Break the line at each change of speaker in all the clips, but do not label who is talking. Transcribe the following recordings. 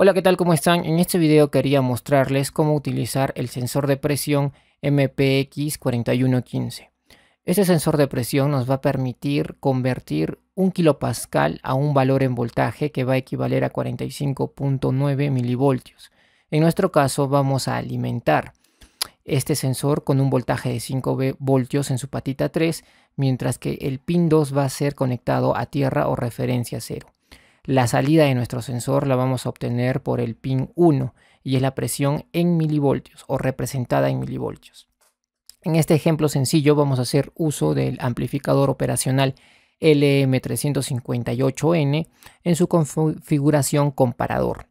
Hola, ¿qué tal? ¿Cómo están? En este video quería mostrarles cómo utilizar el sensor de presión MPX4115. Este sensor de presión nos va a permitir convertir un kilopascal a un valor en voltaje que va a equivaler a 45.9 milivoltios. En nuestro caso vamos a alimentar este sensor con un voltaje de 5 voltios en su patita 3, mientras que el pin 2 va a ser conectado a tierra o referencia 0. La salida de nuestro sensor la vamos a obtener por el pin 1 y es la presión en milivoltios o representada en milivoltios. En este ejemplo sencillo vamos a hacer uso del amplificador operacional LM358N en su configuración comparador.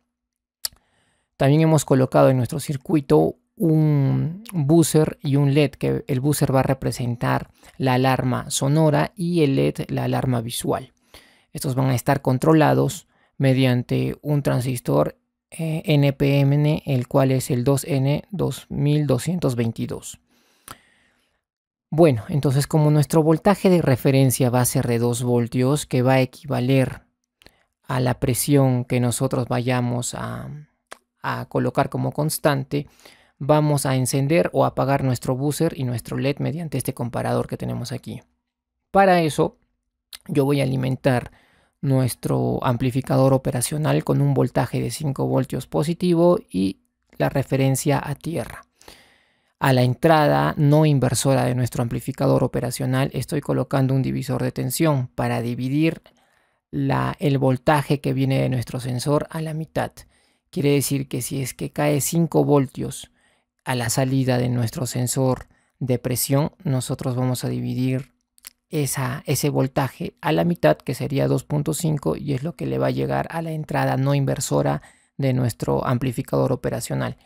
También hemos colocado en nuestro circuito un buzzer y un LED, que el buzzer va a representar la alarma sonora y el LED la alarma visual. Estos van a estar controlados mediante un transistor NPMN, eh, el cual es el 2N2222. Bueno, entonces como nuestro voltaje de referencia va a ser de 2 voltios, que va a equivaler a la presión que nosotros vayamos a, a colocar como constante, vamos a encender o apagar nuestro buzzer y nuestro LED mediante este comparador que tenemos aquí. Para eso yo voy a alimentar nuestro amplificador operacional con un voltaje de 5 voltios positivo y la referencia a tierra. A la entrada no inversora de nuestro amplificador operacional estoy colocando un divisor de tensión para dividir el voltaje que viene de nuestro sensor a la mitad. Quiere decir que si es que cae 5 voltios a la salida de nuestro sensor de presión, nosotros vamos a dividir esa, ese voltaje a la mitad, que sería 2.5, y es lo que le va a llegar a la entrada no inversora de nuestro amplificador operacional.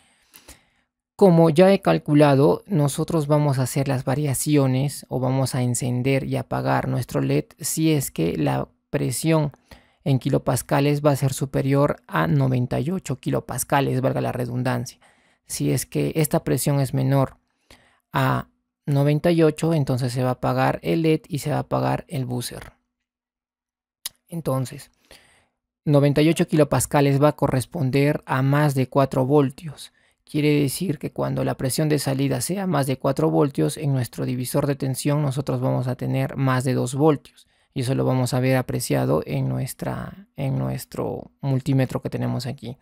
Como ya he calculado, nosotros vamos a hacer las variaciones o vamos a encender y apagar nuestro LED si es que la presión en kilopascales va a ser superior a 98 kilopascales, valga la redundancia. Si es que esta presión es menor a 98, entonces se va a apagar el LED y se va a apagar el buzzer. Entonces, 98 kilopascales va a corresponder a más de 4 voltios. Quiere decir que cuando la presión de salida sea más de 4 voltios, en nuestro divisor de tensión nosotros vamos a tener más de 2 voltios. Y eso lo vamos a ver apreciado en, nuestra, en nuestro multímetro que tenemos aquí.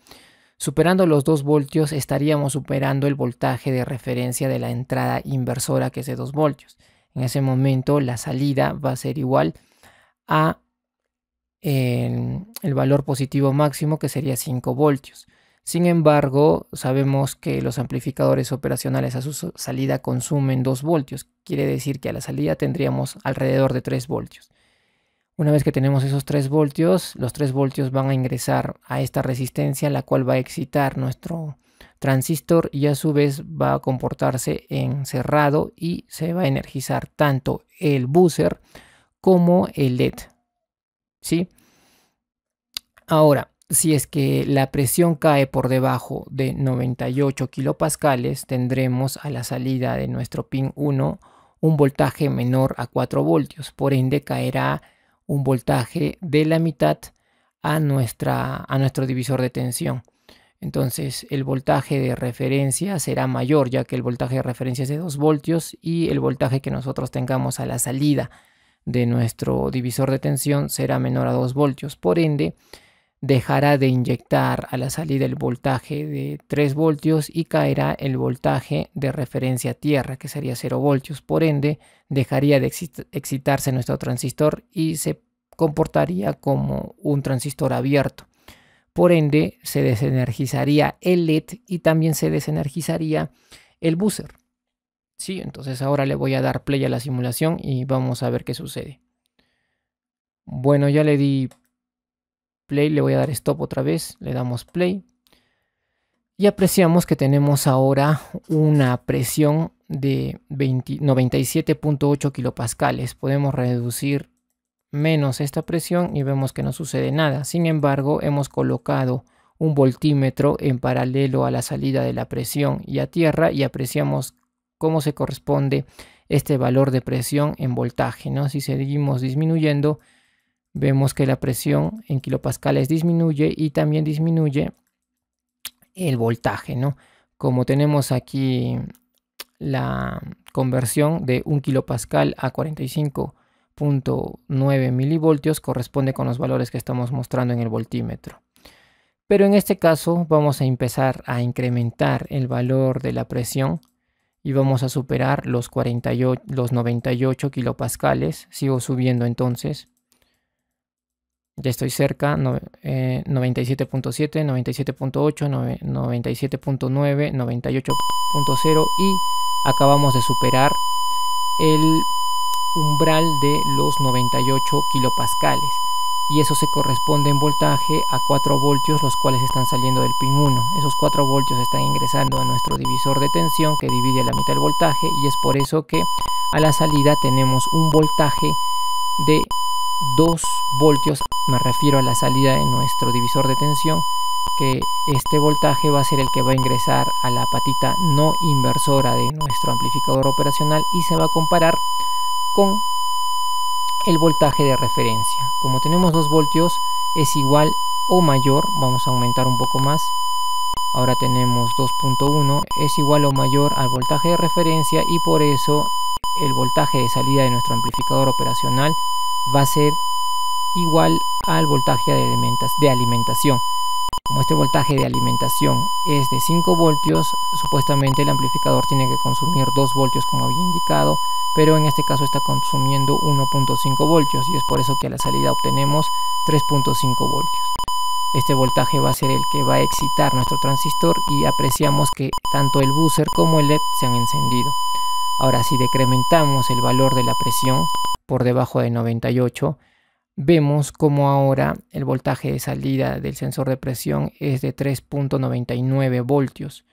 Superando los 2 voltios estaríamos superando el voltaje de referencia de la entrada inversora que es de 2 voltios. En ese momento la salida va a ser igual a eh, el, valor positivo máximo que sería 5 voltios. Sin embargo, sabemos que los amplificadores operacionales a su salida consumen 2 voltios. Quiere decir que a la salida tendríamos alrededor de 3 voltios. Una vez que tenemos esos 3 voltios, los 3 voltios van a ingresar a esta resistencia, la cual va a excitar nuestro transistor y a su vez va a comportarse en cerrado y se va a energizar tanto el buzzer como el LED. ¿Sí? Ahora, si es que la presión cae por debajo de 98 kilopascales, tendremos a la salida de nuestro pin 1 un voltaje menor a 4 voltios, por ende caerá un voltaje de la mitad a, nuestra, a nuestro divisor de tensión. Entonces el voltaje de referencia será mayor, ya que el voltaje de referencia es de 2 voltios y el voltaje que nosotros tengamos a la salida de nuestro divisor de tensión será menor a 2 voltios. Por ende, dejará de inyectar a la salida el voltaje de 3 voltios y caerá el voltaje de referencia a tierra, que sería 0 voltios. Por ende, dejaría de excitarse nuestro transistor y se comportaría como un transistor abierto. Por ende, se desenergizaría el LED y también se desenergizaría el buzzer. Sí, entonces ahora le voy a dar play a la simulación y vamos a ver qué sucede. Bueno, ya le di play, le voy a dar stop otra vez, le damos play. Y apreciamos que tenemos ahora una presión de 97.8 kilopascales. Podemos reducir menos esta presión y vemos que no sucede nada. Sin embargo, hemos colocado un voltímetro en paralelo a la salida de la presión y a tierra y apreciamos cómo se corresponde este valor de presión en voltaje. Si seguimos disminuyendo, vemos que la presión en kilopascales disminuye y también disminuye el voltaje, ¿no? Como tenemos aquí la conversión de 1 kilopascal a 45.9 milivoltios corresponde con los valores que estamos mostrando en el voltímetro. Pero en este caso vamos a empezar a incrementar el valor de la presión y vamos a superar los, 48, los 98 kilopascales. Sigo subiendo entonces ya estoy cerca, 97.7, 97.8, 97.9, 98.0 y acabamos de superar el umbral de los 98 kilopascales y eso se corresponde en voltaje a 4 voltios los cuales están saliendo del pin 1 esos 4 voltios están ingresando a nuestro divisor de tensión que divide la mitad del voltaje y es por eso que a la salida tenemos un voltaje de 2 voltios me refiero a la salida de nuestro divisor de tensión que este voltaje va a ser el que va a ingresar a la patita no inversora de nuestro amplificador operacional y se va a comparar con el voltaje de referencia como tenemos 2 voltios es igual o mayor vamos a aumentar un poco más ahora tenemos 2.1 es igual o mayor al voltaje de referencia y por eso el voltaje de salida de nuestro amplificador operacional va a ser igual al voltaje de alimentación. Como este voltaje de alimentación es de 5 voltios, supuestamente el amplificador tiene que consumir 2 voltios como había indicado, pero en este caso está consumiendo 1.5 voltios y es por eso que a la salida obtenemos 3.5 voltios. Este voltaje va a ser el que va a excitar nuestro transistor y apreciamos que tanto el buzzer como el LED se han encendido. Ahora si decrementamos el valor de la presión, por debajo de 98, vemos como ahora el voltaje de salida del sensor de presión es de 3.99 voltios.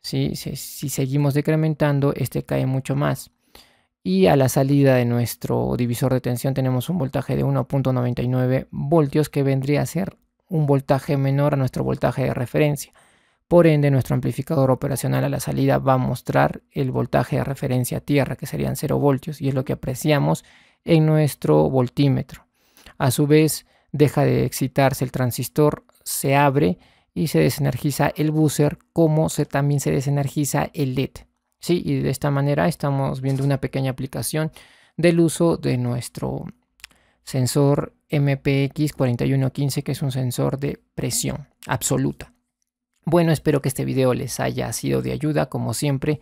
Si, si seguimos decrementando, este cae mucho más. Y a la salida de nuestro divisor de tensión tenemos un voltaje de 1.99 voltios que vendría a ser un voltaje menor a nuestro voltaje de referencia. Por ende, nuestro amplificador operacional a la salida va a mostrar el voltaje de referencia a tierra, que serían 0 voltios, y es lo que apreciamos en nuestro voltímetro. A su vez, deja de excitarse el transistor, se abre y se desenergiza el buzzer, como se, también se desenergiza el LED. si Y de esta manera estamos viendo una pequeña aplicación del uso de nuestro sensor MPX4115, que es un sensor de presión absoluta. Bueno, espero que este video les haya sido de ayuda, como siempre.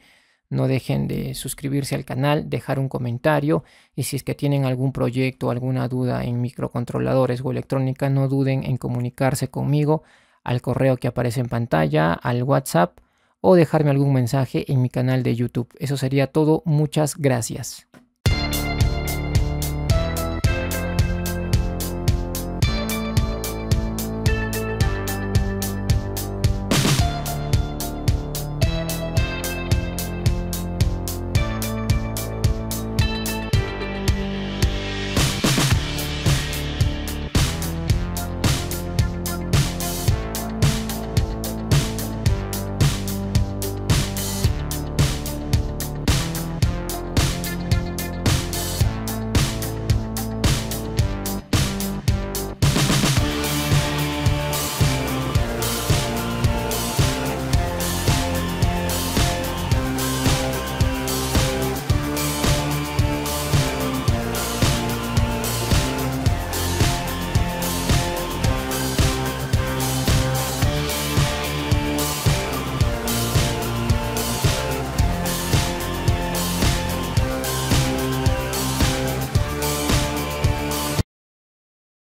No dejen de suscribirse al canal, dejar un comentario y si es que tienen algún proyecto, alguna duda en microcontroladores o electrónica, no duden en comunicarse conmigo al correo que aparece en pantalla, al WhatsApp o dejarme algún mensaje en mi canal de YouTube. Eso sería todo. Muchas gracias.